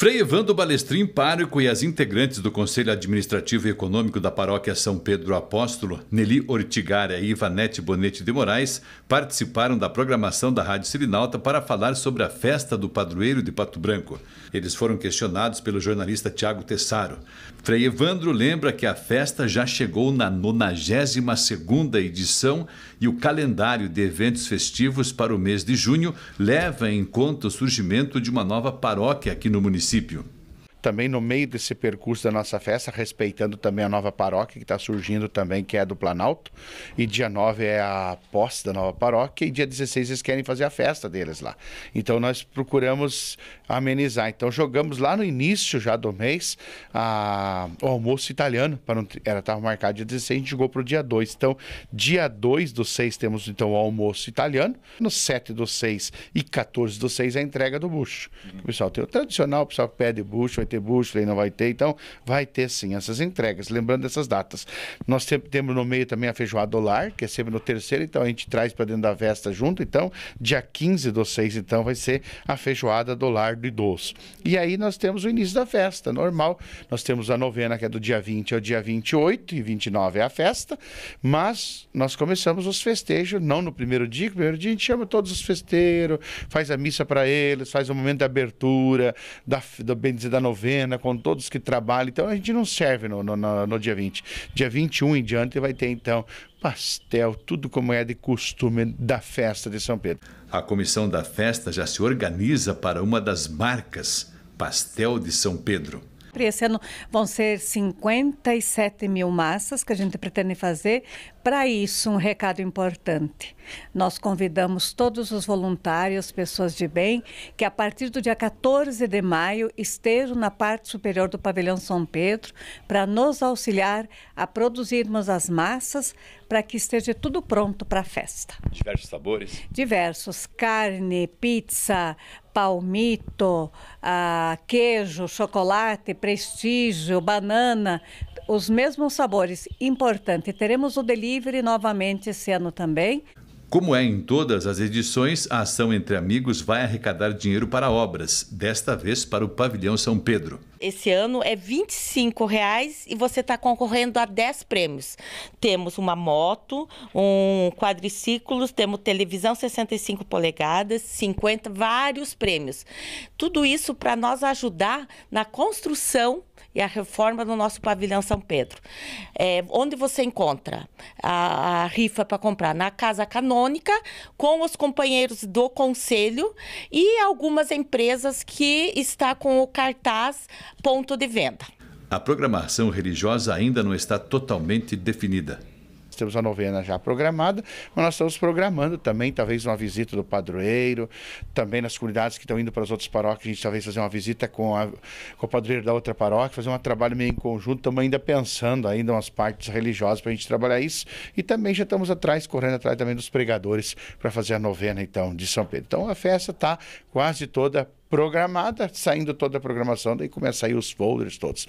Frei Evandro Balestrin, pároco e as integrantes do Conselho Administrativo e Econômico da Paróquia São Pedro Apóstolo, Nelly Ortigária e Ivanete Bonete de Moraes, participaram da programação da Rádio Sirinalta para falar sobre a festa do padroeiro de Pato Branco. Eles foram questionados pelo jornalista Tiago Tessaro. Frei Evandro lembra que a festa já chegou na 92ª edição e o calendário de eventos festivos para o mês de junho leva em conta o surgimento de uma nova paróquia aqui no município princípio também no meio desse percurso da nossa festa, respeitando também a nova paróquia que está surgindo também, que é do Planalto. E dia 9 é a posse da nova paróquia e dia 16 eles querem fazer a festa deles lá. Então nós procuramos amenizar. Então jogamos lá no início já do mês a, o almoço italiano, para não, era estava marcado dia 16, a gente jogou para o dia 2. Então dia 2 do 6 temos então o almoço italiano, no 7 do 6 e 14 do 6 a entrega do bucho. O pessoal tem o tradicional, o pessoal pede bucho, ter bucha, não vai ter. Então, vai ter sim essas entregas. Lembrando essas datas. Nós temos no meio também a feijoada do lar, que é sempre no terceiro, então a gente traz para dentro da festa junto. Então, dia 15 do 6, então, vai ser a feijoada do lar do idoso. E aí nós temos o início da festa, normal. Nós temos a novena, que é do dia 20 ao dia 28, e 29 é a festa, mas nós começamos os festejos, não no primeiro dia, que primeiro dia a gente chama todos os festeiros, faz a missa para eles, faz o momento da abertura, da, do, bem da novena novena, é com todos que trabalham. Então a gente não serve no, no, no, no dia 20. Dia 21 em diante vai ter então pastel, tudo como é de costume da festa de São Pedro. A comissão da festa já se organiza para uma das marcas, pastel de São Pedro. Esse ano vão ser 57 mil massas que a gente pretende fazer para isso, um recado importante. Nós convidamos todos os voluntários, pessoas de bem, que a partir do dia 14 de maio estejam na parte superior do pavilhão São Pedro para nos auxiliar a produzirmos as massas para que esteja tudo pronto para a festa. Diversos sabores? Diversos: carne, pizza, palmito, ah, queijo, chocolate, prestígio, banana, os mesmos sabores. Importante, teremos o delivery novamente esse ano também. Como é em todas as edições, a ação entre amigos vai arrecadar dinheiro para obras, desta vez para o Pavilhão São Pedro. Esse ano é R$ 25,00 reais e você está concorrendo a 10 prêmios. Temos uma moto, um quadriciclo, temos televisão 65 polegadas, 50, vários prêmios. Tudo isso para nós ajudar na construção e a reforma do nosso pavilhão São Pedro. É, onde você encontra a, a rifa para comprar? Na Casa Canônica, com os companheiros do Conselho e algumas empresas que está com o cartaz ponto de venda. A programação religiosa ainda não está totalmente definida temos a novena já programada, mas nós estamos programando também, talvez, uma visita do padroeiro, também nas comunidades que estão indo para as outras paróquias, a gente talvez fazer uma visita com, a, com o padroeiro da outra paróquia, fazer um trabalho meio em conjunto, estamos ainda pensando ainda umas partes religiosas para a gente trabalhar isso, e também já estamos atrás, correndo atrás também dos pregadores para fazer a novena, então, de São Pedro. Então, a festa está quase toda programada, saindo toda a programação, daí começa aí os folders todos.